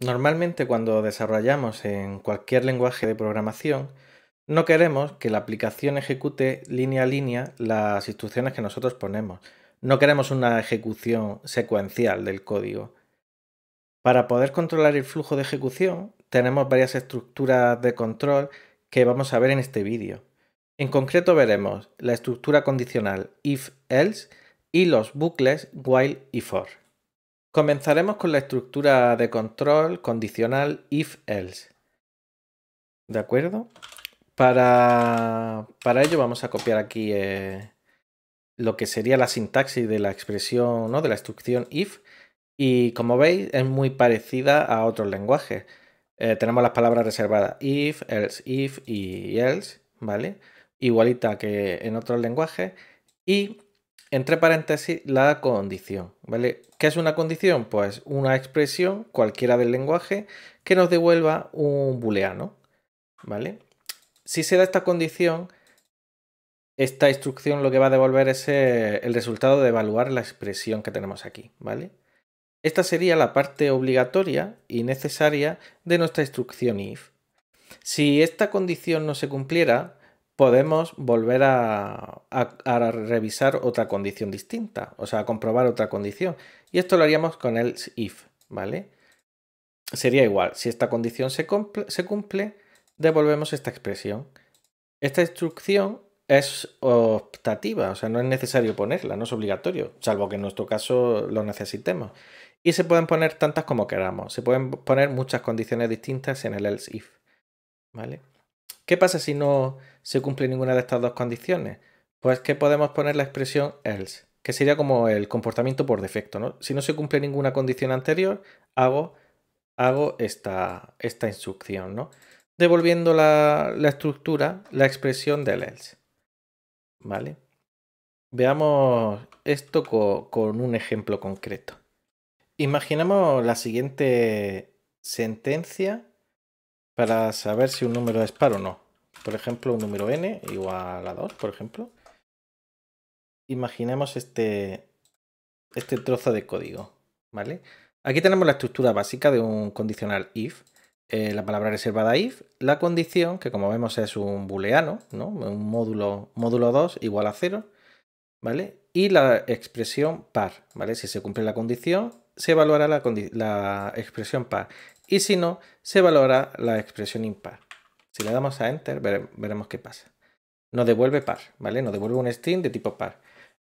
Normalmente cuando desarrollamos en cualquier lenguaje de programación, no queremos que la aplicación ejecute línea a línea las instrucciones que nosotros ponemos. No queremos una ejecución secuencial del código. Para poder controlar el flujo de ejecución, tenemos varias estructuras de control que vamos a ver en este vídeo. En concreto veremos la estructura condicional if-else y los bucles while y for. Comenzaremos con la estructura de control condicional if-else. ¿De acuerdo? Para, para, ello vamos a copiar aquí eh, lo que sería la sintaxis de la expresión, ¿no? de la instrucción if. Y como veis es muy parecida a otros lenguajes. Eh, tenemos las palabras reservadas if, else, if y else, ¿vale? Igualita que en otros lenguajes. Y entre paréntesis, la condición, ¿vale? ¿Qué es una condición? Pues una expresión, cualquiera del lenguaje, que nos devuelva un booleano, ¿vale? Si se da esta condición, esta instrucción lo que va a devolver es eh, el resultado de evaluar la expresión que tenemos aquí, ¿vale? Esta sería la parte obligatoria y necesaria de nuestra instrucción if. Si esta condición no se cumpliera, podemos volver a, revisar otra condición distinta, o sea, comprobar otra condición. Y esto lo haríamos con el if, ¿vale? Sería igual, si esta condición se cumple, se cumple devolvemos esta expresión. Esta instrucción es optativa, o sea, no es necesario ponerla, no es obligatorio, salvo que en nuestro caso lo necesitemos. Y se pueden poner tantas como queramos, se pueden poner muchas condiciones distintas en el else if, ¿vale? ¿Qué pasa si no se cumple ninguna de estas dos condiciones? Pues que podemos poner la expresión else, que sería como el comportamiento por defecto. ¿no? Si no se cumple ninguna condición anterior, hago, hago esta, esta instrucción, ¿no? devolviendo la, estructura, la expresión del else. ¿Vale? Veamos esto con, con un ejemplo concreto. Imaginemos la siguiente sentencia para saber si un número es par o no. Por ejemplo, un número n igual a 2, por ejemplo. Imaginemos este, este trozo de código, ¿vale? Aquí tenemos la estructura básica de un condicional if. Eh, la palabra reservada if, la condición, que como vemos es un booleano, ¿no? Un módulo, módulo 2 igual a 0, ¿vale? Y la expresión par, ¿vale? Si se cumple la condición, se evaluará la, la expresión par y si no, se valora la expresión impar. Si le damos a Enter, veremos qué pasa. Nos devuelve par, ¿vale? Nos devuelve un string de tipo par.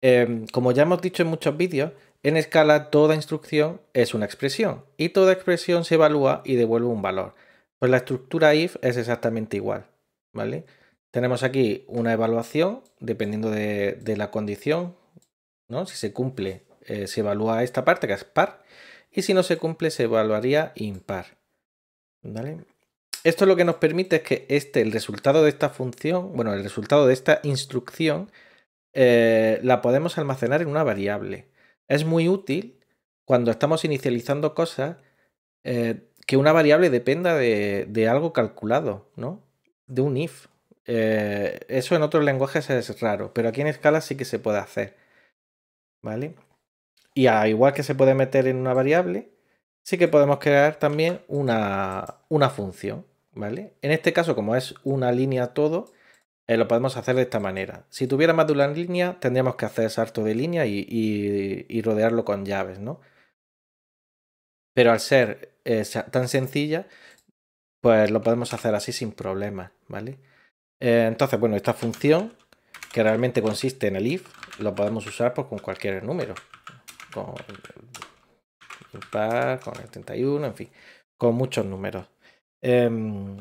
Em, como ya hemos dicho en muchos vídeos, en escala toda instrucción es una expresión y toda expresión se evalúa y devuelve un valor. Pues la estructura if es exactamente igual, ¿vale? Tenemos aquí una evaluación dependiendo de, la condición, ¿no? Si se cumple, eh, se evalúa esta parte que es par y si no se cumple se evaluaría impar. ¿Vale? Esto lo que nos permite es que este, el resultado de esta función, bueno, el resultado de esta instrucción, eh, la podemos almacenar en una variable. Es muy útil cuando estamos inicializando cosas eh, que una variable dependa de, algo calculado, ¿no? De un if. Eh, eso en otros lenguajes es raro, pero aquí en escala sí que se puede hacer. ¿Vale? Y al igual que se puede meter en una variable, sí que podemos crear también una, función, ¿vale? En este caso, como es una línea todo, eh, lo podemos hacer de esta manera. Si tuviera más de una línea, tendríamos que hacer salto de línea y, rodearlo con llaves, ¿no? Pero al ser eh, tan sencilla, pues lo podemos hacer así sin problemas, ¿vale? Eh, entonces, bueno, esta función, que realmente consiste en el if, lo podemos usar pues, con cualquier número con el con el 31, en fin, con muchos números. Em,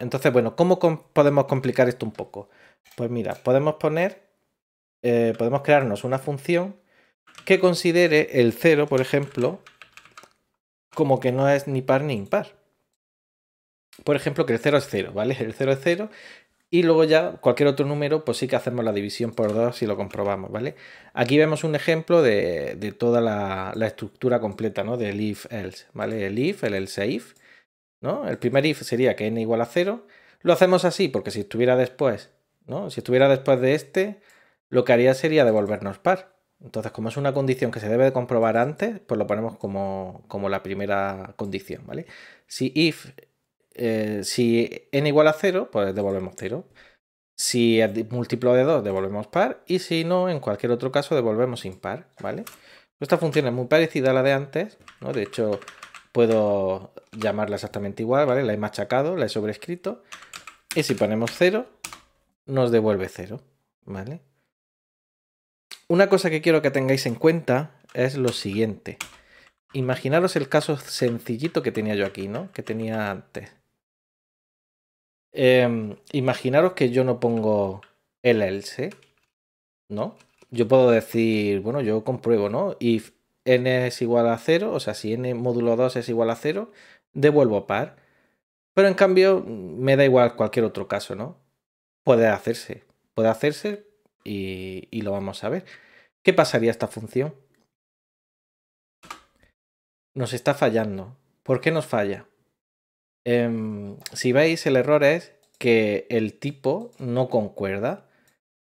entonces, bueno, ¿cómo podemos complicar esto un poco? Pues mira, podemos poner, eh, podemos crearnos una función que considere el 0, por ejemplo, como que no es ni par ni impar. Por ejemplo, que el 0 es 0, ¿vale? El 0 es 0 y luego ya cualquier otro número, pues sí que hacemos la división por dos y lo comprobamos, ¿vale? Aquí vemos un ejemplo de, toda la, estructura completa, ¿no? Del if, else, ¿vale? El if, el else if, ¿no? El primer if sería que n igual a 0. Lo hacemos así porque si estuviera después, ¿no? Si estuviera después de este, lo que haría sería devolvernos par. Entonces, como es una condición que se debe de comprobar antes, pues lo ponemos como, como la primera condición, ¿vale? Si if eh, si n igual a 0, pues devolvemos 0. Si es múltiplo de 2, devolvemos par. Y si no, en cualquier otro caso, devolvemos impar, ¿vale? Esta función es muy parecida a la de antes, ¿no? De hecho, puedo llamarla exactamente igual, ¿vale? La he machacado, la he sobrescrito. Y si ponemos 0, nos devuelve 0, ¿vale? Una cosa que quiero que tengáis en cuenta es lo siguiente. Imaginaros el caso sencillito que tenía yo aquí, ¿no? Que tenía antes. Em, imaginaros que yo no pongo else, ¿no? Yo puedo decir, bueno, yo compruebo, ¿no? If n es igual a 0, o sea, si n módulo 2 es igual a 0, devuelvo par. Pero en cambio, mm, me da igual cualquier otro caso, ¿no? Puede hacerse, puede hacerse y lo vamos a ver. ¿Qué pasaría esta función? Nos está fallando. ¿Por qué nos falla? Em, si veis, el error es que el tipo no concuerda.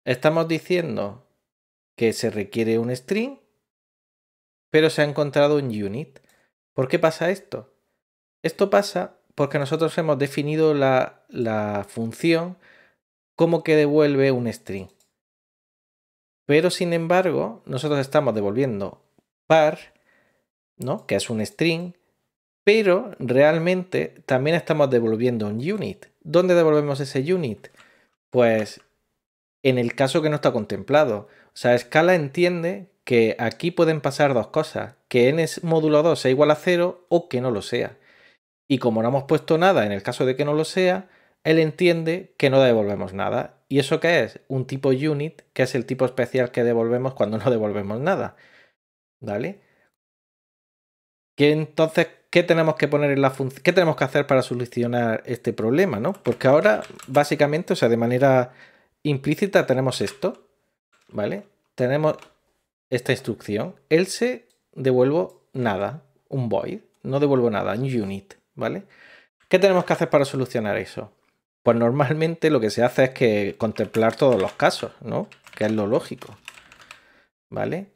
Estamos diciendo que se requiere un string, pero se ha encontrado un unit. ¿Por qué pasa esto? Esto pasa porque nosotros hemos definido la, función como que devuelve un string. Pero sin embargo, nosotros estamos devolviendo par, ¿no? que es un string, pero realmente también estamos devolviendo un unit. ¿Dónde devolvemos ese unit? Pues en el caso que no está contemplado. O sea, Scala entiende que aquí pueden pasar dos cosas, que n es módulo 2 sea igual a 0 o que no lo sea. Y como no hemos puesto nada en el caso de que no lo sea, él entiende que no devolvemos nada. ¿Y eso qué es? Un tipo unit, que es el tipo especial que devolvemos cuando no devolvemos nada. ¿Vale? Que entonces ¿qué tenemos que poner en la ¿Qué tenemos que hacer para solucionar este problema? Porque ahora, básicamente, o sea, de manera implícita tenemos esto, ¿vale? Tenemos esta instrucción. Else devuelvo nada, un void, no devuelvo nada, un unit, ¿vale? ¿Qué tenemos que hacer para solucionar eso? Pues normalmente lo que se hace es que contemplar todos los casos, ¿no? Que es lo lógico, ¿vale?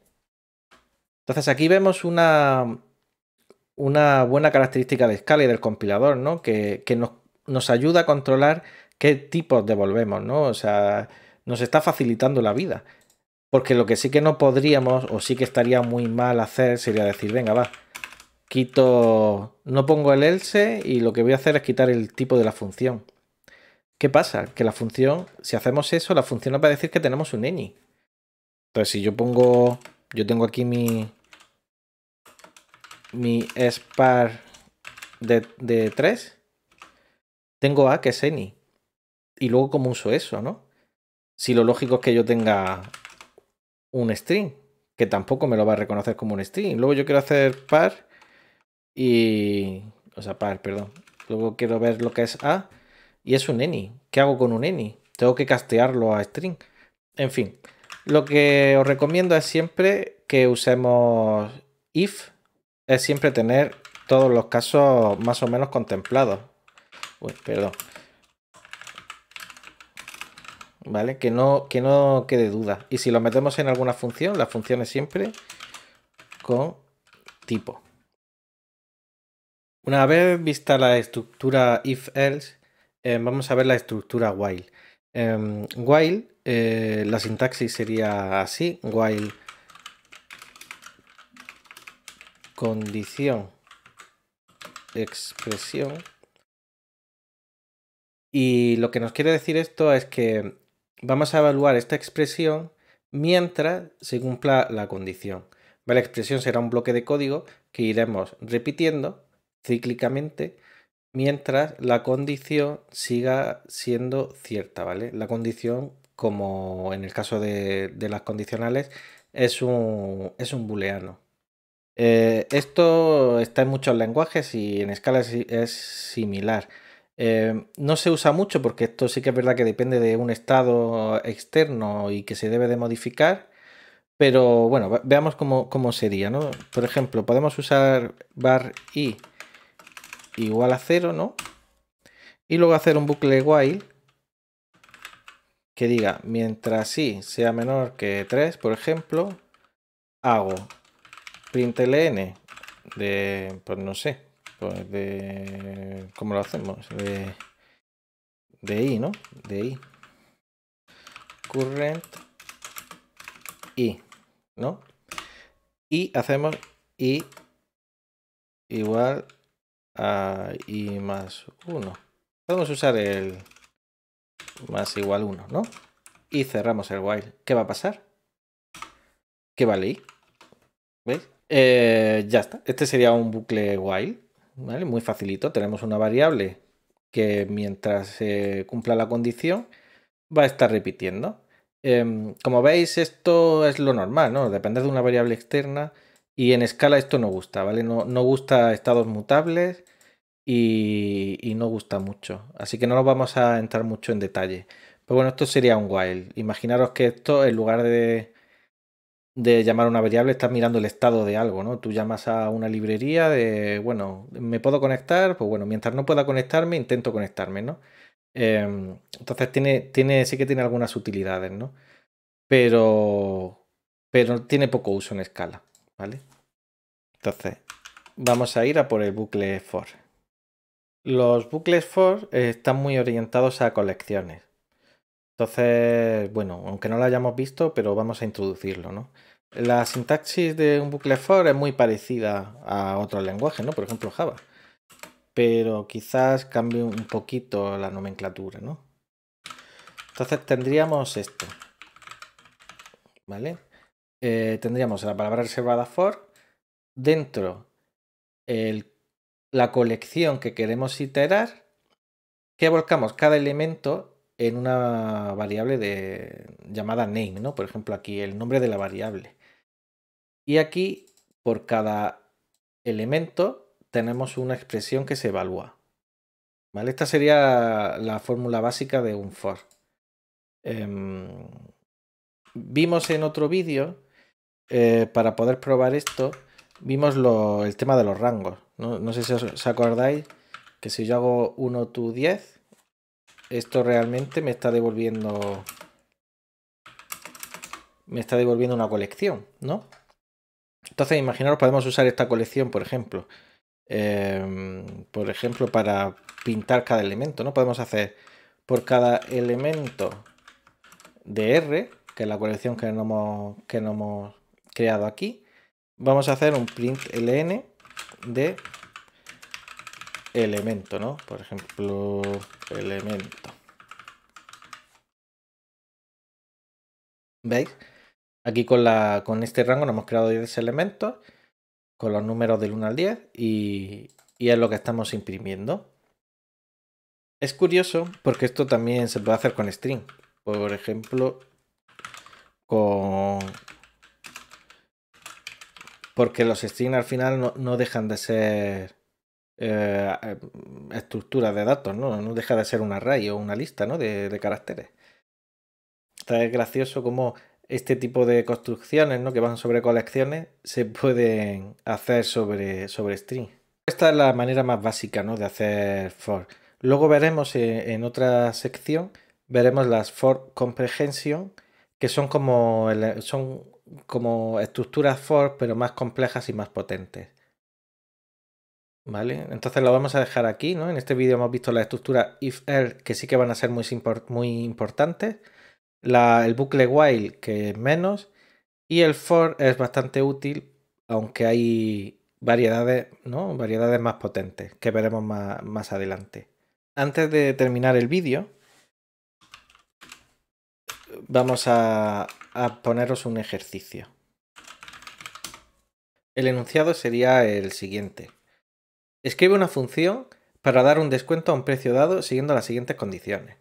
Entonces aquí vemos una, una buena característica de Scala y del compilador, ¿no? Que, nos, nos, ayuda a controlar qué tipos devolvemos, ¿no? O sea, nos está facilitando la vida. Porque lo que sí que no podríamos, o sí que estaría muy mal hacer, sería decir, venga, va, quito, no pongo el else y lo que voy a hacer es quitar el tipo de la función. ¿Qué pasa? Que la función, si hacemos eso, la función nos va a decir que tenemos un ñ. Entonces, si yo pongo, yo tengo aquí mi, mi spar de, de 3, tengo A que es Eni. Y luego, como uso eso, no? Si lo lógico es que yo tenga un string, que tampoco me lo va a reconocer como un string. Luego yo quiero hacer par y... O sea, par, perdón. Luego quiero ver lo que es A y es un eni, ¿Qué hago con un eni Tengo que castearlo a string. En fin, lo que os recomiendo es siempre que usemos if es siempre tener todos los casos más o menos contemplados. Pues perdón. ¿Vale? Que no, que no quede duda. Y si lo metemos en alguna función, la función es siempre con tipo. Una vez vista la estructura if-else, eh, vamos a ver la estructura while. Em, while, eh, la sintaxis sería así, while condición expresión. Y lo que nos quiere decir esto es que vamos a evaluar esta expresión mientras se cumpla la condición. La expresión será un bloque de código que iremos repitiendo cíclicamente mientras la condición siga siendo cierta, ¿vale? La condición, como en el caso de, las condicionales, es un, es un booleano. Eh, esto está en muchos lenguajes y en escala es, similar. Eh, no se usa mucho porque esto sí que es verdad que depende de un estado externo y que se debe de modificar. Pero bueno, veamos cómo, sería, Por ejemplo, podemos usar bar i igual a cero, ¿no? Y luego hacer un bucle while que diga, mientras i sea menor que 3, por ejemplo, hago println e de, pues no sé, pues de, ¿cómo lo hacemos? De, de i, ¿no? De i. Current i, ¿no? Y hacemos i igual a i más 1. Podemos usar el más igual 1, ¿no? Y cerramos el while. ¿Qué va a pasar? Que vale i. ¿Veis? Eh, ya está. Este sería un bucle while, ¿vale? Muy facilito. Tenemos una variable que mientras se eh, cumpla la condición va a estar repitiendo. Em, como veis, esto es lo normal, ¿no? de una variable externa y en escala esto no gusta, ¿vale? No, no gusta estados mutables y, y no gusta mucho. Así que no nos vamos a entrar mucho en detalle. Pero bueno, esto sería un while. Imaginaros que esto en lugar de de llamar a una variable, estás mirando el estado de algo, ¿no? Tú llamas a una librería de, bueno, ¿me puedo conectar? Pues bueno, mientras no pueda conectarme, intento conectarme, ¿no? Em, entonces tiene, tiene, sí que tiene algunas utilidades, ¿no? Pero, pero tiene poco uso en escala, ¿vale? Entonces, vamos a ir a por el bucle for. Los bucles for eh, están muy orientados a colecciones. Entonces, bueno, aunque no lo hayamos visto, pero vamos a introducirlo, ¿no? La sintaxis de un bucle for es muy parecida a otro lenguaje, ¿no? Por ejemplo, Java. Pero quizás cambie un poquito la nomenclatura, ¿no? Entonces tendríamos esto, ¿vale? Eh, tendríamos la palabra reservada for, dentro el, la colección que queremos iterar, que volcamos cada elemento en una variable de, llamada name, ¿no? Por ejemplo, aquí el nombre de la variable. Y aquí, por cada elemento, tenemos una expresión que se evalúa. ¿Vale? Esta sería la fórmula básica de un for. Em, vimos en otro vídeo, eh, para poder probar esto, vimos el tema de los rangos. ¿no? sé si os acordáis que si yo hago 1, to 10, esto realmente me está devolviendo... Me está devolviendo una colección, ¿no? Entonces, imaginaros, podemos usar esta colección, por ejemplo. Em, por ejemplo, para pintar cada elemento, ¿no? Podemos hacer por cada elemento de R, que es la colección que nos hemos, que creado aquí, vamos a hacer un print ln de elemento, ¿no? Por ejemplo, elemento. ¿Veis? Aquí con, la, con este rango nos hemos creado 10 elementos con los números del 1 al 10 y, y es lo que estamos imprimiendo. Es curioso porque esto también se puede hacer con string. Por ejemplo, con... Porque los strings al final no dejan de ser eh, eh, estructuras de datos, ¿no? deja de ser un array o una lista, De, caracteres. Está es gracioso como este tipo de construcciones, ¿no? Que van sobre colecciones, se pueden hacer sobre, sobre string. Esta es la manera más básica, ¿no? De hacer for. Luego veremos eh, en, otra sección, veremos las for comprehension, que son como, son como estructuras for, pero más complejas y más potentes. Vale, entonces lo vamos a dejar aquí, ¿no? En este vídeo hemos visto la estructura if-else que sí que van a ser muy, muy importantes, el bucle while que es menos y el for es bastante útil, aunque hay variedades, ¿no? Variedades más potentes que veremos más, adelante. Antes de terminar el vídeo, vamos a, a poneros un ejercicio. El enunciado sería el siguiente. Escribe una función para dar un descuento a un precio dado siguiendo las siguientes condiciones.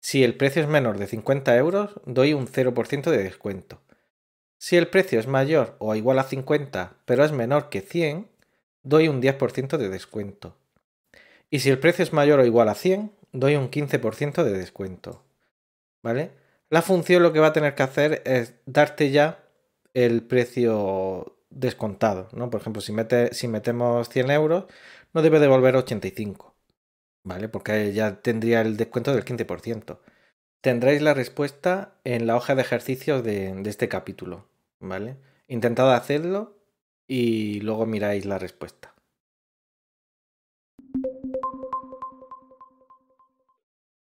Si el precio es menor de 50 euros, doy un 0% de descuento. Si el precio es mayor o igual a 50, pero es menor que 100, doy un 10% de descuento. Y si el precio es mayor o igual a 100, doy un 15% de descuento. ¿Vale? La función lo que va a tener que hacer es darte ya el precio descontado, ¿no? Por ejemplo, si, si metemos 100 euros, no debe devolver 85, ¿vale? Porque ya tendría el descuento del 15%. Tendréis la respuesta en la hoja de ejercicios de, de este capítulo, ¿vale? Intentad hacerlo y luego miráis la respuesta.